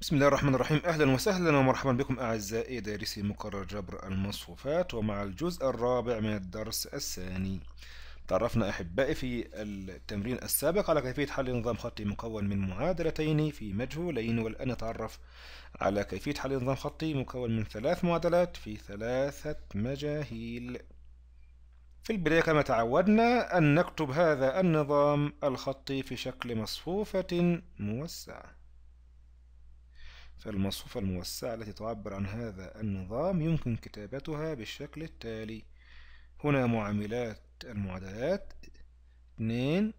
بسم الله الرحمن الرحيم أهلا وسهلا ومرحبا بكم أعزائي دارسي مقرر جبر المصفوفات ومع الجزء الرابع من الدرس الثاني تعرفنا أحبائي في التمرين السابق على كيفية حل نظام خطي مكون من معادلتين في مجهولين والآن نتعرف على كيفية حل نظام خطي مكون من ثلاث معادلات في ثلاثة مجاهيل في البداية كما تعودنا أن نكتب هذا النظام الخطي في شكل مصفوفة موسعة فالمصفوفة الموسعة التي تعبر عن هذا النظام يمكن كتابتها بالشكل التالي هنا معاملات المعادلات اتنين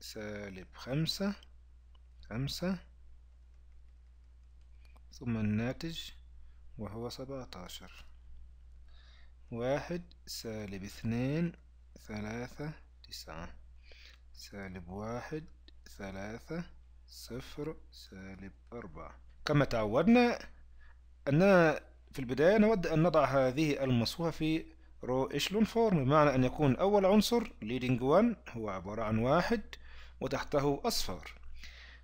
سالب خمسة خمسة ثم الناتج وهو سبعتاشر واحد سالب اثنين ثلاثة تسعة سالب واحد ثلاثة صفر سالب أربعة كما تعودنا أننا في البداية نود أن نضع هذه المصفوفة في رو إشلون فورم بمعنى أن يكون أول عنصر leading 1 هو عبارة عن واحد وتحته أصفار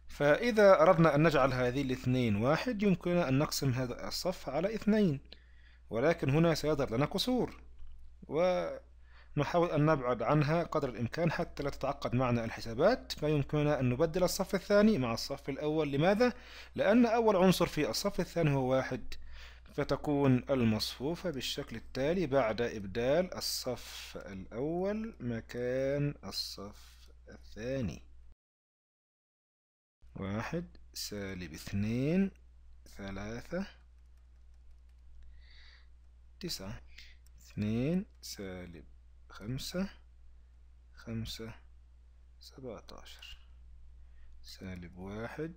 فإذا أردنا أن نجعل هذه الاثنين واحد يمكننا أن نقسم هذا الصف على اثنين ولكن هنا سيظهر لنا قصور و نحاول أن نبعد عنها قدر الإمكان حتى لا تتعقد معنا الحسابات فيمكننا أن نبدل الصف الثاني مع الصف الأول لماذا؟ لأن أول عنصر في الصف الثاني هو واحد فتكون المصفوفة بالشكل التالي بعد إبدال الصف الأول مكان الصف الثاني واحد سالب اثنين ثلاثة تسعة اثنين سالب خمسة خمسة سبعتاشر سالب واحد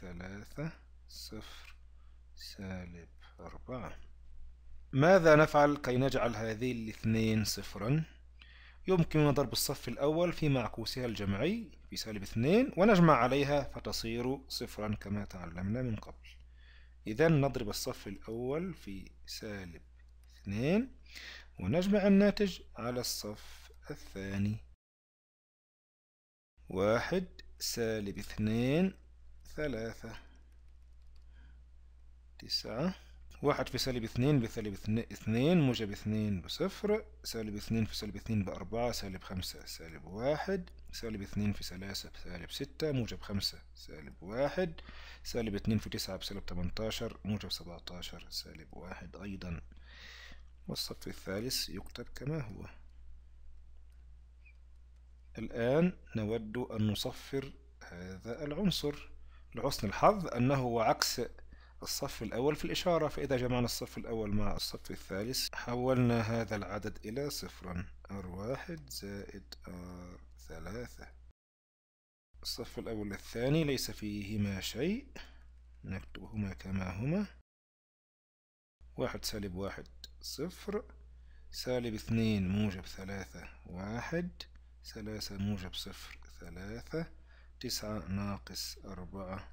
ثلاثة صفر سالب أربعة ماذا نفعل كي نجعل هذه الاثنين صفرا؟ يمكننا ضرب الصف الأول في معكوسها الجمعي في سالب اثنين ونجمع عليها فتصير صفرا كما تعلمنا من قبل إذا نضرب الصف الأول في سالب اثنين ونجمع الناتج على الصف الثاني واحد سالب اثنين ثلاثة تسعة واحد في سالب اثنين بسالب اثنين موجب اثنين بصفر سالب اثنين في سالب اثنين بأربعة سالب خمسة سالب واحد سالب اثنين في ثلاثة بسالب ستة موجب خمسة سالب واحد سالب اثنين في تسعة بسالب تمنتاشر موجب سبعتاشر سالب واحد أيضا والصف الثالث يكتب كما هو الآن نود أن نصفر هذا العنصر لحسن الحظ أنه عكس الصف الأول في الإشارة فإذا جمعنا الصف الأول مع الصف الثالث حولنا هذا العدد إلى صفرا R1 زائد R3 الصف الأول الثاني ليس فيهما شيء نكتبهما كما هما واحد سالب واحد صفر سالب اثنين موجب ثلاثة واحد ثلاثة موجب صفر ثلاثة تسعة ناقص أربعة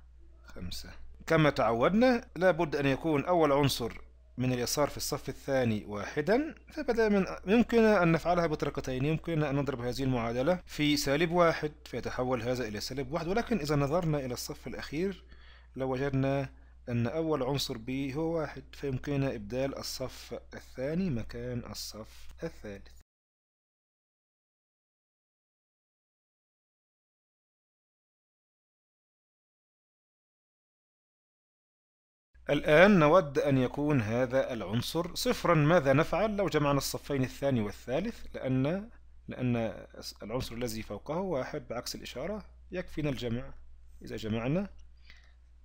خمسة كما تعودنا لابد أن يكون أول عنصر من اليسار في الصف الثاني واحدا فبدأ من يمكن أن نفعلها بطريقتين يمكن أن نضرب هذه المعادلة في سالب واحد فيتحول هذا إلى سالب واحد ولكن إذا نظرنا إلى الصف الأخير لوجدنا لو أن أول عنصر B هو واحد فيمكننا إبدال الصف الثاني مكان الصف الثالث الآن نود أن يكون هذا العنصر صفرا ماذا نفعل لو جمعنا الصفين الثاني والثالث لأن لأن العنصر الذي فوقه واحد بعكس الإشارة يكفينا الجمع إذا جمعنا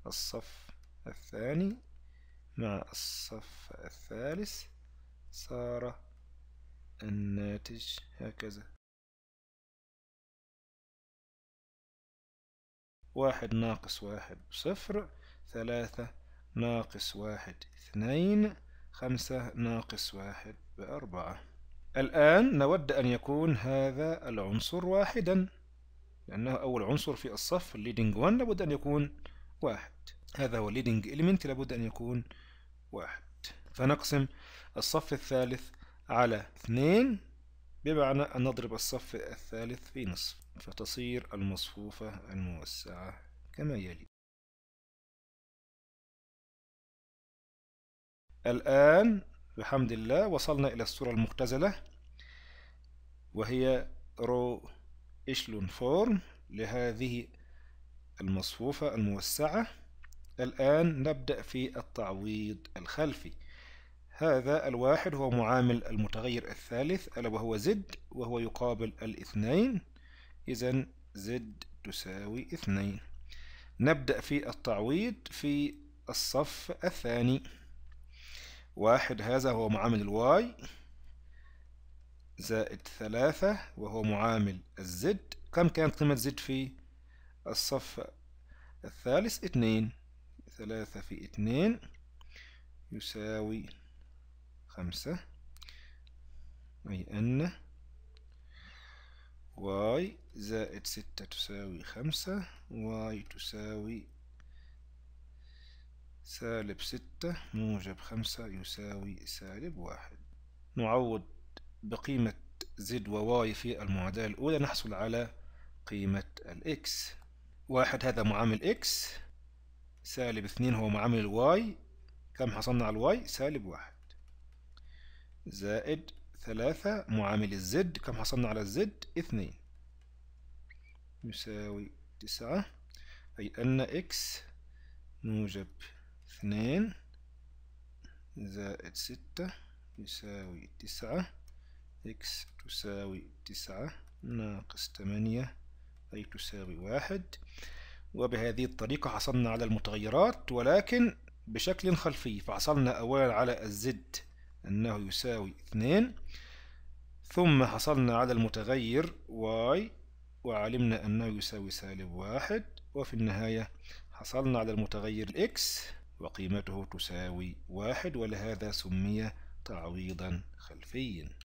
الصف الثاني مع الصف الثالث صار الناتج هكذا واحد ناقص واحد صفر ثلاثة ناقص واحد اثنين خمسة ناقص واحد بأربعة الآن نود أن يكون هذا العنصر واحدا لأنه أول عنصر في الصف الليدنج وان لابد أن يكون واحد هذا هو leading element لابد أن يكون واحد فنقسم الصف الثالث على اثنين بمعنى أن نضرب الصف الثالث في نصف فتصير المصفوفة الموسعة كما يلي الآن بحمد الله وصلنا إلى الصورة المختزلة وهي رو إشلون فورم لهذه المصفوفة الموسعة الآن نبدأ في التعويض الخلفي هذا الواحد هو معامل المتغير الثالث ألا وهو زد وهو يقابل الاثنين إذا زد تساوي اثنين نبدأ في التعويض في الصف الثاني واحد هذا هو معامل الواي زائد ثلاثة وهو معامل الزد كم كانت قيمة زد في الصف الثالث اثنين ثلاثة في اتنين يساوي خمسة أي أن y زائد ستة تساوي خمسة y تساوي سالب ستة موجب خمسة يساوي سالب واحد نعوض بقيمة زد وواي في المعادلة الأولى نحصل على قيمة الإكس واحد هذا معامل إكس سالب اثنين هو معامل الواي كم حصلنا على الواي سالب واحد زائد ثلاثة معامل الزد كم حصلنا على الزد اثنين يساوي تسعة أي أن إكس موجب اثنين زائد ستة يساوي تسعة إكس تساوي تسعة ناقص تمانية أي تساوي واحد وبهذه الطريقة حصلنا على المتغيرات ولكن بشكل خلفي فحصلنا أولا على الزد أنه يساوي 2 ثم حصلنا على المتغير y وعلمنا أنه يساوي سالب واحد وفي النهاية حصلنا على المتغير x وقيمته تساوي واحد ولهذا سمي تعويضا خلفيا